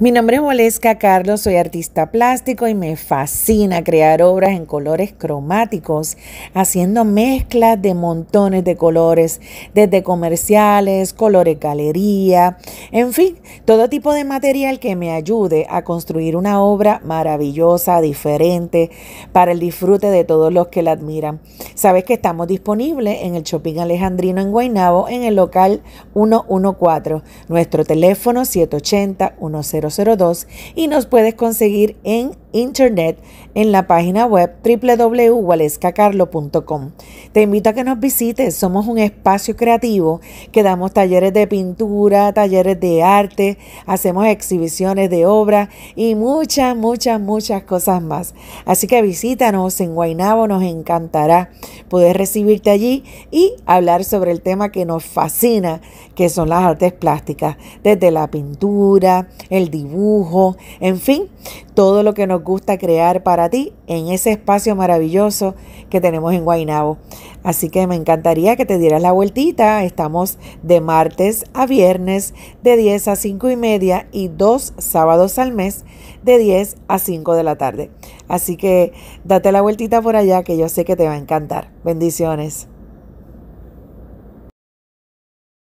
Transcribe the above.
Mi nombre es Molesca Carlos, soy artista plástico y me fascina crear obras en colores cromáticos, haciendo mezclas de montones de colores, desde comerciales, colores galería, en fin, todo tipo de material que me ayude a construir una obra maravillosa, diferente, para el disfrute de todos los que la admiran. Sabes que estamos disponibles en el Shopping Alejandrino en Guaynabo, en el local 114, nuestro teléfono 780-1002 y nos puedes conseguir en internet en la página web www.walescacarlo.com. Te invito a que nos visites. Somos un espacio creativo que damos talleres de pintura, talleres de arte, hacemos exhibiciones de obras y muchas, muchas, muchas cosas más. Así que visítanos en Guaynabo, nos encantará puedes recibirte allí y hablar sobre el tema que nos fascina, que son las artes plásticas, desde la pintura, el dibujo, en fin, todo lo que nos gusta crear para ti en ese espacio maravilloso que tenemos en Guaynabo. Así que me encantaría que te dieras la vueltita. Estamos de martes a viernes de 10 a 5 y media y dos sábados al mes de 10 a 5 de la tarde. Así que date la vueltita por allá que yo sé que te va a encantar. Bendiciones.